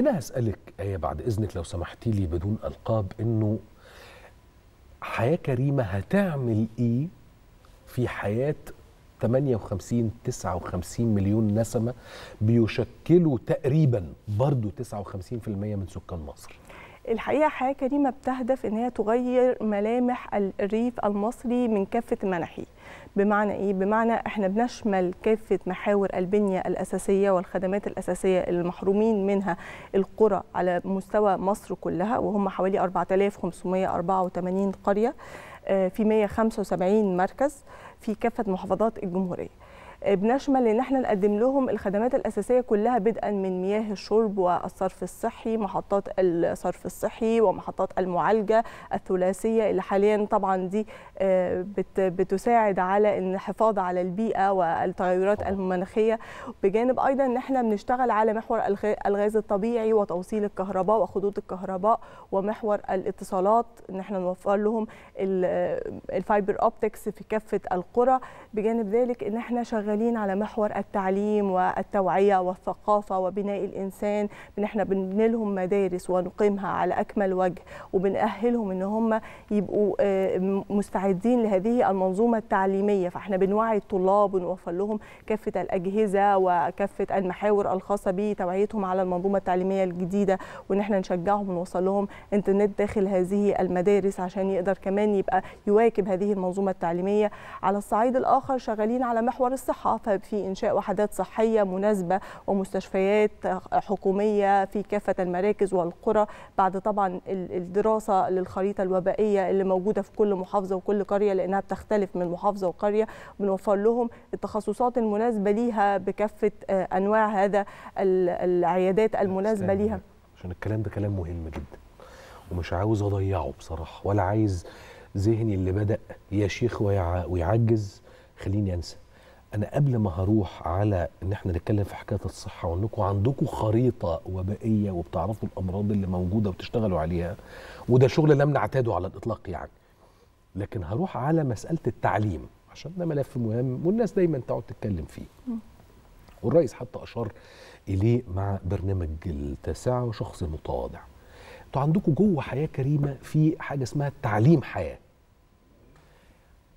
انا هسالك ايه بعد اذنك لو سمحتي لي بدون القاب انه حياه كريمه هتعمل ايه في حياه 58 59 مليون نسمه بيشكلوا تقريبا برضه 59% من سكان مصر الحقيقه حياه كريمه بتهدف ان هي تغير ملامح الريف المصري من كافه مناحيه بمعنى ايه بمعنى احنا بنشمل كافه محاور البنيه الاساسيه والخدمات الاساسيه المحرومين منها القرى على مستوى مصر كلها وهم حوالي 4584 قريه آه، في 175 مركز في كافه محافظات الجمهوريه بنشمل ان احنا نقدم لهم الخدمات الاساسيه كلها بدءا من مياه الشرب والصرف الصحي محطات الصرف الصحي ومحطات المعالجه الثلاثيه اللي حاليا طبعا دي آه، بتساعد على الحفاظ على البيئه والتغيرات المناخيه بجانب ايضا ان احنا بنشتغل على محور الغاز الطبيعي وتوصيل الكهرباء وخطوط الكهرباء ومحور الاتصالات ان احنا نوفر لهم الفايبر اوبتكس في كافه القرى بجانب ذلك ان احنا شغالين شغالين على محور التعليم والتوعيه والثقافه وبناء الانسان ان احنا بنبني لهم مدارس ونقيمها على اكمل وجه وبنأهلهم ان هم يبقوا آه، مستعدين لهذه المنظومه التعليميه فاحنا بنوعي الطلاب ونوفر لهم كافه الاجهزه وكافه المحاور الخاصه بتوعيتهم على المنظومه التعليميه الجديده وان احنا نشجعهم ونوصل لهم انترنت داخل هذه المدارس عشان يقدر كمان يبقى يواكب هذه المنظومه التعليميه على الصعيد الاخر شغالين على محور الصحه الصحة في إنشاء وحدات صحية مناسبة ومستشفيات حكومية في كافة المراكز والقرى بعد طبعا الدراسة للخريطة الوبائية اللي موجودة في كل محافظة وكل قرية لأنها بتختلف من محافظة وقرية بنوفر لهم التخصصات المناسبة ليها بكافة آه، أنواع هذا العيادات المناسبة ليها عشان الكلام ده كلام مهم جدا ومش عاوز اضيعه بصراحه ولا عايز ذهني اللي بدا يا شيخ ويعجز خليني انسى انا قبل ما هروح على ان احنا نتكلم في حكايه الصحه وانكم عندكم خريطه وبائيه وبتعرفوا الامراض اللي موجوده وتشتغلوا عليها وده شغل لم نعتاده على الاطلاق يعني لكن هروح على مساله التعليم عشان ده ملف مهم والناس دايما تقعد تتكلم فيه والرئيس حتى اشار اليه مع برنامج التاسعه وشخص المتواضع انتوا عندكم جوه حياه كريمه في حاجه اسمها تعليم حياه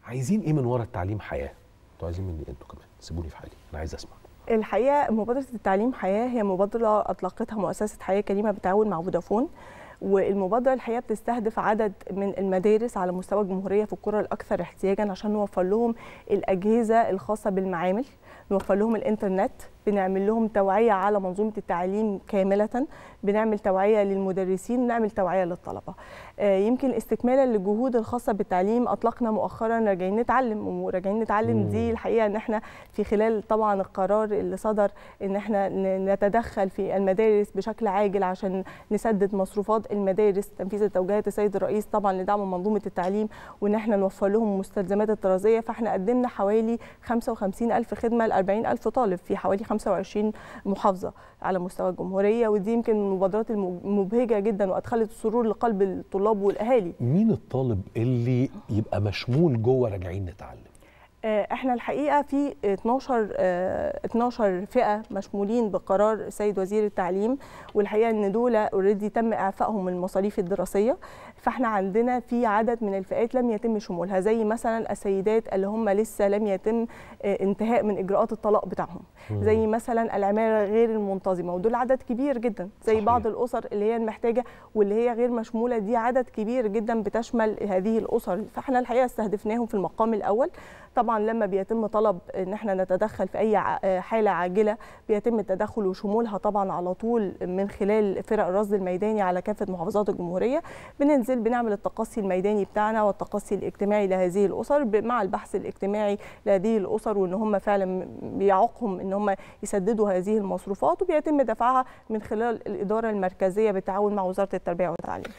عايزين ايه من ورا التعليم حياه انتوا عايزين مني إيه؟ انتوا كمان سيبوني في حالي انا عايز اسمع الحقيقه مبادره التعليم حياه هي مبادره اطلقتها مؤسسه حياه كريمه بتعاون مع فودافون والمبادره الحقيقه بتستهدف عدد من المدارس على مستوى الجمهوريه في القرى الاكثر احتياجا عشان نوفر لهم الاجهزه الخاصه بالمعامل نوفر لهم الانترنت بنعمل لهم توعيه على منظومه التعليم كامله بنعمل توعيه للمدرسين بنعمل توعيه للطلبه آه، يمكن استكمالا للجهود الخاصه بالتعليم اطلقنا مؤخرا راجعين نتعلم وراجعين نتعلم دي الحقيقه ان احنا في خلال طبعا القرار اللي صدر ان احنا نتدخل في المدارس بشكل عاجل عشان نسدد مصروفات المدارس تنفيذ توجيهات السيد الرئيس طبعا لدعم منظومه التعليم وان احنا نوفر لهم مستلزمات الطرازيه فاحنا قدمنا حوالي 55 الف خدمه ل 40 الف طالب في حوالي 25 محافظه على مستوى الجمهوريه ودي يمكن المبادرات المبهجه جدا وادخلت السرور لقلب الطلاب والاهالي مين الطالب اللي يبقى مشمول جوه راجعين نتعلم آه، احنا الحقيقه في 12 12 آه، فئه مشمولين بقرار سيد وزير التعليم والحقيقه ان دول اوريدي تم اعفائهم من المصاريف الدراسيه فاحنا عندنا في عدد من الفئات لم يتم شمولها زي مثلا السيدات اللي هم لسه لم يتم آه، انتهاء من اجراءات الطلاق بتاعهم زي مثلا العماره غير المنتظمه ودول عدد كبير جدا زي صحيح. بعض الاسر اللي هي المحتاجه واللي هي غير مشموله دي عدد كبير جدا بتشمل هذه الاسر فاحنا الحقيقه استهدفناهم في المقام الاول طبعا طبعا لما بيتم طلب ان احنا نتدخل في اي آه، حاله عاجله بيتم التدخل وشمولها طبعا على طول من خلال فرق الرصد الميداني على كافه محافظات الجمهوريه بننزل بنعمل التقصي الميداني بتاعنا والتقصي الاجتماعي لهذه الاسر مع البحث الاجتماعي لهذه الاسر وان هم فعلا بيعوقهم ان هم يسددوا هذه المصروفات وبيتم دفعها من خلال الاداره المركزيه بالتعاون مع وزاره التربيه والتعليم